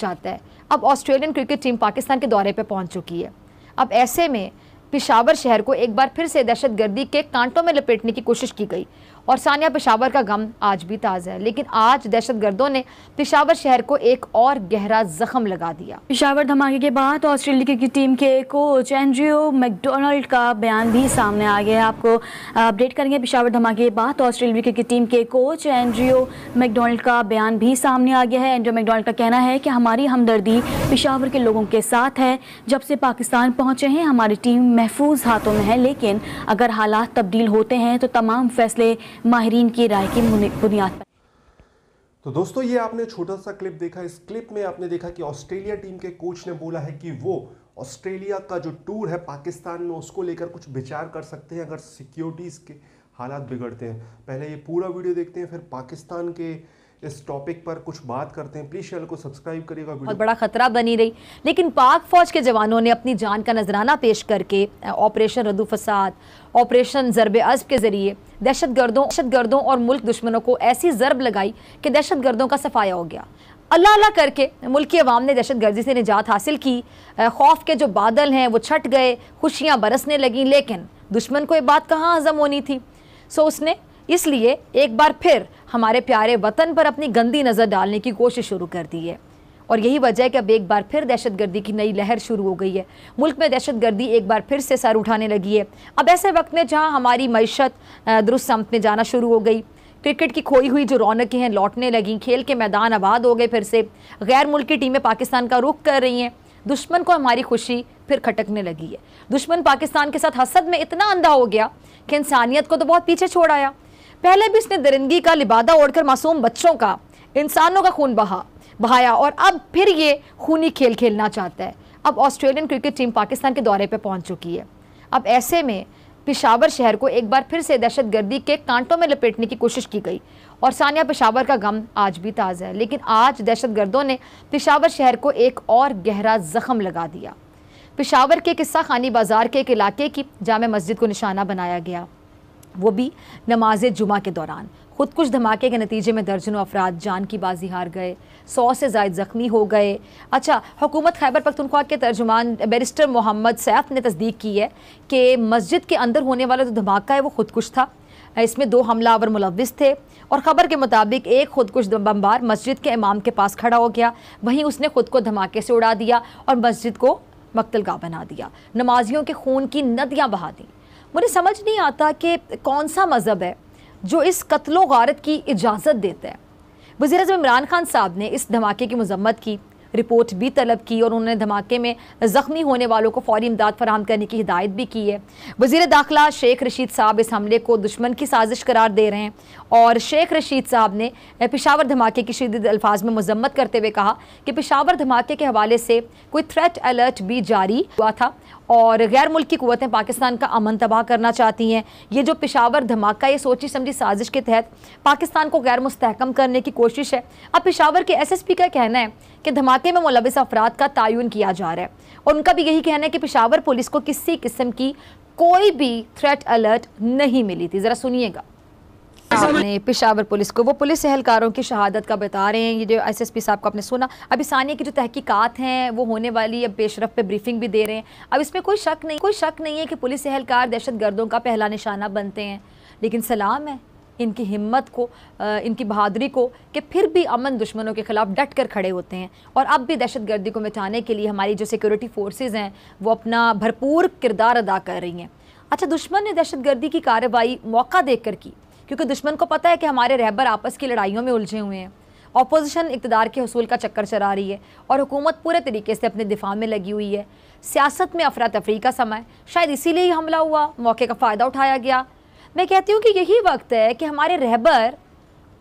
चाहता है अब ऑस्ट्रेलियन क्रिकेट टीम पाकिस्तान के दौरे पर पहुँच चुकी है अब ऐसे में पिशावर शहर को एक बार फिर से दहशत गर्दी के कांटों में लपेटने की कोशिश की गई और सानिया पेशावर का गम आज भी ताज़ा है लेकिन आज दहशतगर्दों ने पेशावर शहर को एक और गहरा जख्म लगा दिया पेशावर धमाके के बाद ऑस्ट्रेलिया की टीम के कोच एनजीओ मैकडोनल्ड का बयान भी सामने आ गया है आपको अपडेट करेंगे पेशावर धमाके के बाद ऑस्ट्रेलिया की टीम के कोच एनजीओ मैकडोनल्ड का बयान भी सामने आ गया है एनजीओ मैकडोनल्ड का कहना है कि हमारी हमदर्दी पेशावर के लोगों के साथ है जब से पाकिस्तान पहुंचे हैं हमारी टीम महफूज हाथों में है लेकिन अगर हालात तब्दील होते हैं तो तमाम फैसले माहरीन की राय की बुनियाद पर तो दोस्तों ये आपने छोटा सा क्लिप देखा इस क्लिप में आपने देखा कि ऑस्ट्रेलिया टीम के कोच ने बोला है कि वो ऑस्ट्रेलिया का जो टूर है पाकिस्तान में उसको लेकर कुछ विचार कर सकते हैं अगर सिक्योरिटीज़ के हालात बिगड़ते हैं पहले ये पूरा वीडियो देखते हैं फिर पाकिस्तान के इस टॉपिक पर कुछ बात करते हैं प्लीज चैनल को सब्सक्राइब करिएगा बहुत बड़ा खतरा बनी रही लेकिन पाक फौज के जवानों ने अपनी जान का नजराना पेश करके ऑपरेशन रदू फसाद ऑपरेशन ज़रब अजब के ज़रिए दहशत गर्दों दहशत गर्दों और मुल्क दुश्मनों को ऐसी ज़रब लगाई कि दहशत गर्दों का सफाया हो गया अल्लाह अल्लाह करके मुल्क की आवाम ने दहशत गर्दी से निजात हासिल की खौफ के जो बादल हैं वो छट गए खुशियाँ बरसने लगें लेकिन दुश्मन को ये बात कहाँ हजम होनी थी सो उसने इसलिए एक बार फिर हमारे प्यारे वतन पर अपनी गंदी नज़र डालने की कोशिश शुरू कर दी है और यही वजह है कि अब एक बार फिर दहशतगर्दी की नई लहर शुरू हो गई है मुल्क में दहशतगर्दी एक बार फिर से सर उठाने लगी है अब ऐसे वक्त में जहाँ हमारी मीशत दुरुस्त समत में जाना शुरू हो गई क्रिकेट की खोई हुई जो रौनकें हैं लौटने लगें खेल के मैदान आबाद हो गए फिर से गैर मुल्की टीमें पाकिस्तान का रुख कर रही हैं दुश्मन को हमारी खुशी फिर खटकने लगी है दुश्मन पाकिस्तान के साथ हसद में इतना अंधा हो गया कि इंसानियत को तो बहुत पीछे छोड़ आया पहले भी इसने दरिंदगी का लिबादा ओढ़कर मासूम बच्चों का इंसानों का खून बहा बहाया और अब फिर ये खूनी खेल खेलना चाहता है अब ऑस्ट्रेलियन क्रिकेट टीम पाकिस्तान के दौरे पर पहुंच चुकी है अब ऐसे में पिशावर शहर को एक बार फिर से दहशत गर्दी के कांटों में लपेटने की कोशिश की गई और सानिया पिशावर का गम आज भी ताज़ा है लेकिन आज दहशत गर्दों ने पिशावर शहर को एक और गहरा जख्म लगा दिया पिशावर के किस्सा खानी बाजार के एक इलाके की जाम मस्जिद को निशाना बनाया गया वो भी नमाज जुमा के दौरान खुदकुश धमाके के नतीजे में दर्जनों अफराद जान की बाजी हार गए सौ से जायद ज़ख्मी हो गए अच्छा हुकूमत खैबर पख्तनख्वा के तर्जुमान बैरिस्टर मोहम्मद सैफ ने तस्दीक की है कि मस्जिद के अंदर होने वाला जो धमाका है वो खुदकुश था इसमें दो हमलावर मुलविस थे और ख़बर के मुताबिक एक खुदकुश बम्बार मस्जिद के इमाम के पास खड़ा हो गया वहीं उसने खुद को धमाके से उड़ा दिया और मस्जिद को मकतलगा बना दिया नमाजियों के खून की नदियाँ बहा दी मुझे समझ नहीं आता कि कौन सा मज़हब है जो इस कत्लो गारत की इजाज़त देता है वजी अजम इमरान खान साहब ने इस धमाके की मजम्मत की रिपोर्ट भी तलब की और उन्होंने धमाके में ज़ख्मी होने वालों को फौरी इमदाद फराम करने की हिदायत भी की है वजीर दाखिला शेख रशीद साहब इस हमले को दुश्मन की साजिश करार दे रहे हैं और शेख रशीद साहब ने पिशावर धमाके की शदीद अल्फाज में मजम्मत करते हुए कहा कि पिशावर धमाके के हवाले से कोई थ्रेट अलर्ट भी जारी हुआ था और गैर मुल्की क़वतें पाकिस्तान का अमन तबाह करना चाहती हैं ये जो पिशावर धमाका ये सोची समझी साजिश के तहत पाकिस्तान को गैर मुस्तकम करने की कोशिश है अब पिशावर के एस एस पी का कहना है कि धमाके में मुलविस अफराद का तयन किया जा रहा है और उनका भी यही कहना है कि पिशावर पुलिस को किसी किस्म की कोई भी थ्रेट अलर्ट नहीं मिली थी ज़रा सुनिएगा सामने पेशावर पुलिस को वो पुलिस एहलकारों की शहादत का बता रहे हैं ये जो एस एस पी साहब को आपने सुना अभी सानिया की जो तहकीकात हैं वो होने वाली अब पेशरफ पे ब्रीफिंग भी दे रहे हैं अब इसमें कोई शक नहीं कोई शक नहीं है कि पुलिस एहलकार दहशत गर्दों का पहला निशाना बनते हैं लेकिन सलाम है इनकी हिम्मत को इनकी बहादुरी को कि फिर भी अमन दुश्मनों के खिलाफ डट कर खड़े होते हैं और अब भी दहशत गर्दी को मिटाने के लिए हमारी जो सिक्योरिटी फोर्सेज हैं वो अपना भरपूर किरदार अदा कर रही हैं अच्छा दुश्मन ने दहशतगर्दी की कार्रवाई मौका देकर की क्योंकि दुश्मन को पता है कि हमारे रहबर आपस की लड़ाइयों में उलझे हुए हैं अपोजिशन इकतदार के हसूल का चक्कर चला रही है और हुकूमत पूरे तरीके से अपने दिफा में लगी हुई है सियासत में अफरा तफरी का समय शायद इसीलिए ही हमला हुआ मौके का फ़ायदा उठाया गया मैं कहती हूँ कि यही वक्त है कि हमारे रहबर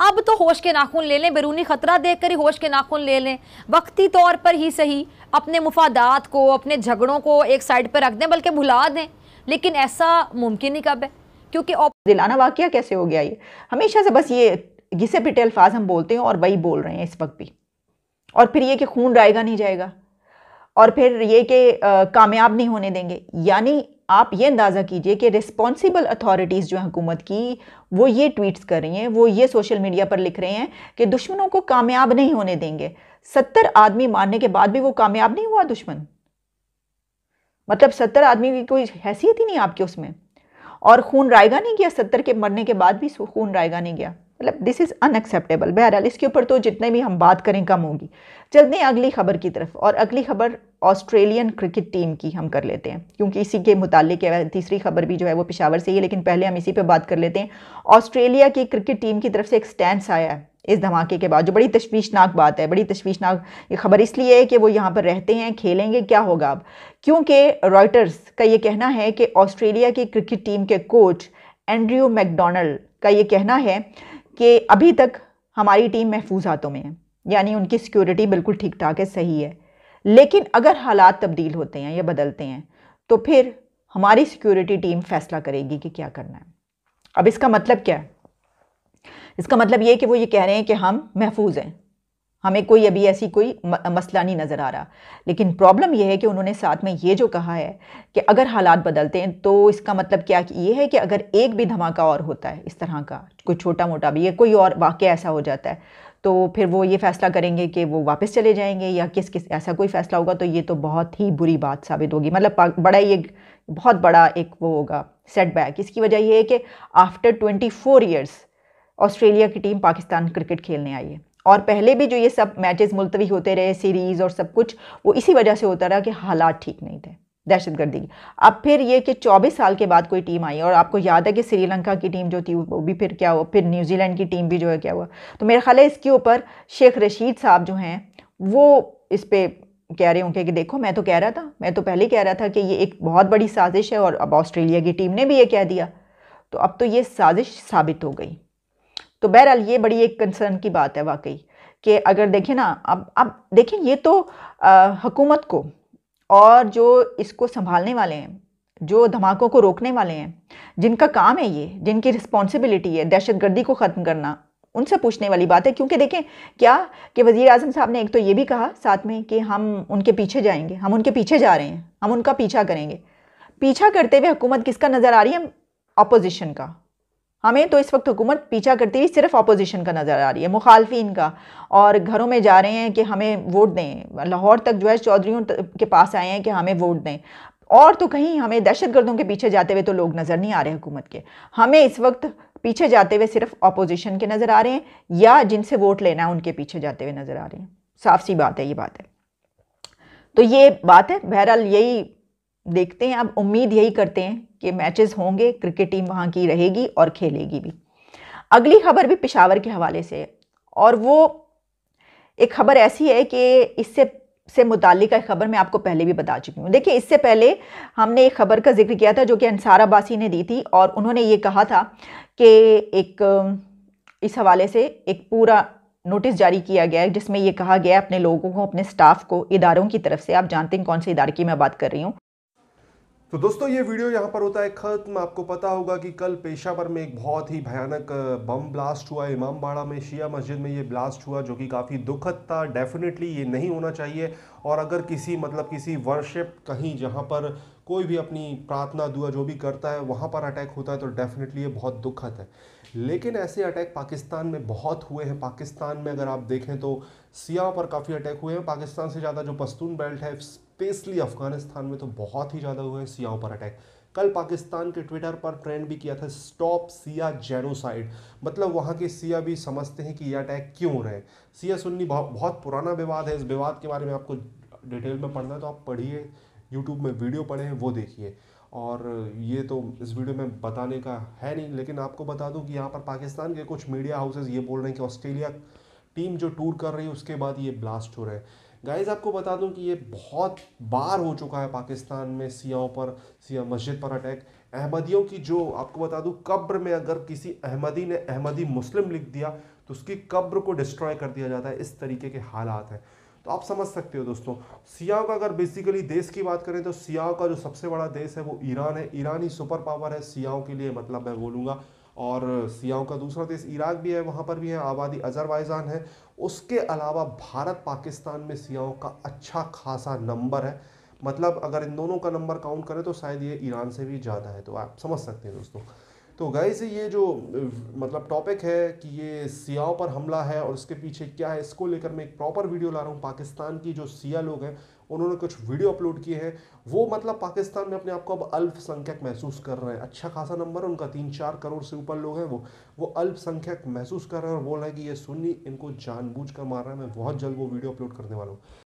अब तो होश के नाखून ले लें बैरूनी ख़तरा देख कर ही होश के नाखून ले लें वक्ती तौर पर ही सही अपने मुफादात को अपने झगड़ों को एक साइड पर रख दें बल्कि भुला दें लेकिन ऐसा मुमकिन ही कब है क्योंकि दिलाना वाक्य कैसे हो गया ये हमेशा से बस ये घिसे पिटे अल्फाज हम बोलते हैं और वही बोल रहे हैं इस वक्त भी और फिर ये कि खून रायगा नहीं जाएगा और फिर ये कि कामयाब नहीं होने देंगे यानी आप ये अंदाज़ा कीजिए कि रिस्पॉन्सिबल अथॉरिटीज़ जो हैं हुकूमत की वो ये ट्वीट्स कर रही हैं वो ये सोशल मीडिया पर लिख रहे हैं कि दुश्मनों को कामयाब नहीं होने देंगे सत्तर आदमी मारने के बाद भी वो कामयाब नहीं हुआ दुश्मन मतलब सत्तर आदमी की कोई हैसियत ही नहीं आपके उसमें और खून रायगा नहीं गया सत्तर के मरने के बाद भी खून रायगा नहीं गया मतलब दिस इज़ अनएक्सेप्टेबल बहरहाल इसके ऊपर तो जितने भी हम बात करें कम होगी चलते हैं अगली खबर की तरफ और अगली खबर ऑस्ट्रेलियन क्रिकेट टीम की हम कर लेते हैं क्योंकि इसी के मुतालिक तीसरी खबर भी जो है वो पिशावर से ही है लेकिन पहले हम इसी पर बात कर लेते हैं ऑस्ट्रेलिया की क्रिकेट टीम की तरफ से एक स्टैंड आया है इस धमाके के बाद जो बड़ी तशवीशनाक बात है बड़ी तशवीशनाक ये खबर इसलिए है कि वो यहाँ पर रहते हैं खेलेंगे क्या होगा अब क्योंकि रॉयटर्स का ये कहना है कि ऑस्ट्रेलिया की क्रिकेट टीम के कोच एंड्रयू मैकडोनल्ड का ये कहना है कि अभी तक हमारी टीम महफूज हाथों में है यानी उनकी सिक्योरिटी बिल्कुल ठीक ठाक है सही है लेकिन अगर हालात तब्दील होते हैं या बदलते हैं तो फिर हमारी सिक्योरिटी टीम फैसला करेगी कि क्या करना है अब इसका मतलब क्या है इसका मतलब ये कि वो ये कह रहे हैं कि हम महफूज हैं हमें कोई अभी ऐसी कोई मसला नहीं नज़र आ रहा लेकिन प्रॉब्लम यह है कि उन्होंने साथ में ये जो कहा है कि अगर हालात बदलते हैं तो इसका मतलब क्या ये है कि अगर एक भी धमाका और होता है इस तरह का कोई छोटा मोटा भी या कोई और वाक्य ऐसा हो जाता है तो फिर वो ये फ़ैसला करेंगे कि वो वापस चले जाएंगे या किस किस ऐसा कोई फ़ैसला होगा तो ये तो बहुत ही बुरी बात साबित होगी मतलब बड़ा ही एक बहुत बड़ा एक वो होगा सेटबैक इसकी वजह यह है कि after twenty four years Australia की टीम पाकिस्तान क्रिकेट खेलने आई है और पहले भी जो ये सब मैचेस मुलतवी होते रहे सीरीज़ और सब कुछ वो इसी वजह से होता रहा कि हालात ठीक नहीं थे दहशत गर्दी की अब फिर ये कि 24 साल के बाद कोई टीम आई और आपको याद है कि श्रीलंका की टीम जो थी वो भी फिर क्या हुआ फिर न्यूजीलैंड की टीम भी जो है क्या हुआ तो मेरा ख्याल है इसके ऊपर शेख रशीद साहब जो हैं वो इस पर कह रहे होंगे कि देखो मैं तो कह रहा था मैं तो पहले कह रहा था कि ये एक बहुत बड़ी साजिश है और अब ऑस्ट्रेलिया की टीम ने भी ये कह दिया तो अब तो ये साजिश साबित हो गई तो बहरहाल ये बड़ी एक कंसर्न की बात है वाकई कि अगर देखें ना अब अब देखें ये तो हकूमत को और जो इसको संभालने वाले हैं जो धमाकों को रोकने वाले हैं जिनका काम है ये जिनकी रिस्पॉन्सिबिलिटी है दहशतगर्दी को ख़त्म करना उनसे पूछने वाली बात है क्योंकि देखें क्या कि वज़ी अजम साहब ने एक तो ये भी कहा साथ में कि हम उनके पीछे जाएंगे हम उनके पीछे जा रहे हैं हम उनका पीछा करेंगे पीछा करते हुए हुकूमत किसका नज़र आ रही है अपोजिशन का हमें तो इस वक्त हुकूमत पीछा करती हुई सिर्फ अपोजिशन का नज़र आ रही है मुखालफिन का और घरों में जा रहे हैं कि हमें वोट दें लाहौर तक जो है चौधरीों के पास आए हैं कि हमें वोट दें और तो कहीं हमें दहशत गर्दों के पीछे जाते हुए तो लोग नज़र नहीं आ रहे हुकूमत के हमें इस वक्त पीछे जाते हुए सिर्फ अपोजिशन के नज़र आ रहे हैं या जिनसे वोट लेना है उनके पीछे जाते हुए नज़र आ रहे हैं साफ सी बात है ये बात है तो ये बात है बहरहाल यही देखते हैं अब उम्मीद यही करते हैं कि मैचेस होंगे क्रिकेट टीम वहाँ की रहेगी और खेलेगी भी अगली खबर भी पिशावर के हवाले से है और वो एक खबर ऐसी है कि इससे से मुतल एक खबर मैं आपको पहले भी बता चुकी हूँ देखिए इससे पहले हमने एक खबर का जिक्र किया था जो कि अनसार अब्बासी ने दी थी और उन्होंने ये कहा था कि एक इस हवाले से एक पूरा नोटिस जारी किया गया है जिसमें यह कहा गया है अपने लोगों को अपने स्टाफ को इदारों की तरफ से आप जानते हैं कौन से इदारे की मैं बात कर रही हूँ तो दोस्तों ये वीडियो यहाँ पर होता है ख़त्म आपको पता होगा कि कल पेशावर में एक बहुत ही भयानक बम ब्लास्ट हुआ इमामबाड़ा में शिया मस्जिद में ये ब्लास्ट हुआ जो कि काफ़ी दुखद था डेफिनेटली ये नहीं होना चाहिए और अगर किसी मतलब किसी वर्शिप कहीं जहाँ पर कोई भी अपनी प्रार्थना दुआ जो भी करता है वहाँ पर अटैक होता है तो डेफिनेटली ये बहुत दुखद है लेकिन ऐसे अटैक पाकिस्तान में बहुत हुए हैं पाकिस्तान में अगर आप देखें तो सिया पर काफ़ी अटैक हुए हैं पाकिस्तान से ज़्यादा जो पस्तून बेल्ट है स्पेशली अफगानिस्तान में तो बहुत ही ज़्यादा हुए हैं सियाओं पर अटैक कल पाकिस्तान के ट्विटर पर ट्रेंड भी किया था स्टॉप सिया जेनोसाइड मतलब वहाँ के सिया भी समझते हैं कि ये अटैक क्यों हो रहे हैं सिया सुन्नी बहुत, बहुत पुराना विवाद है इस विवाद के बारे में आपको डिटेल में पढ़ना है तो आप पढ़िए यूट्यूब में वीडियो पढ़ें वो देखिए और ये तो इस वीडियो में बताने का है नहीं लेकिन आपको बता दूं कि यहाँ पर पाकिस्तान के कुछ मीडिया हाउसेज ये बोल रहे हैं कि ऑस्ट्रेलिया टीम जो टूर कर रही है उसके बाद ये ब्लास्ट हो रहे हैं गाइज आपको बता दूं कि ये बहुत बार हो चुका है पाकिस्तान में सियाओं पर सिया मस्जिद पर अटैक अहमदियों की जो आपको बता दूं कब्र में अगर किसी अहमदी ने अहमदी मुस्लिम लिख दिया तो उसकी कब्र को डिस्ट्रॉय कर दिया जाता है इस तरीके के हालात हैं तो आप समझ सकते हो दोस्तों सियाओ का अगर बेसिकली देश की बात करें तो सियाओ का जो सबसे बड़ा देश है वो ईरान है ईरानी सुपर पावर है सियाओ के लिए मतलब मैं बोलूँगा और सियाओं का दूसरा देश इराक भी है वहाँ पर भी है आबादी अजरबैजान है उसके अलावा भारत पाकिस्तान में सियाओं का अच्छा खासा नंबर है मतलब अगर इन दोनों का नंबर काउंट करें तो शायद ये ईरान से भी ज़्यादा है तो आप समझ सकते हैं दोस्तों तो से ये जो मतलब टॉपिक है कि ये सियाओं पर हमला है और उसके पीछे क्या है इसको लेकर मैं एक प्रॉपर वीडियो ला रहा हूँ पाकिस्तान की जो सिया लोग हैं उन्होंने कुछ वीडियो अपलोड किए हैं वो मतलब पाकिस्तान में अपने आप को अब अल्पसंख्यक महसूस कर रहे हैं अच्छा खासा नंबर है उनका तीन चार करोड़ से ऊपर लोग हैं वो वो अल्पसंख्यक महसूस कर रहे हैं और बोल रहे हैं कि ये सुन्नी इनको जानबूझ कर मार रहा है मैं बहुत जल्द वो वीडियो अपलोड करने वाला हूँ